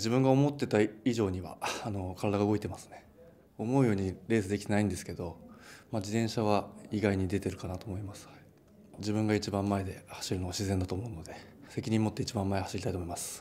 自分が思ってた以上にはあの体が動いてますね思うようにレースできてないんですけど、まあ、自転車は意外に出てるかなと思います、自分が一番前で走るのは自然だと思うので責任持って一番前走りたいと思います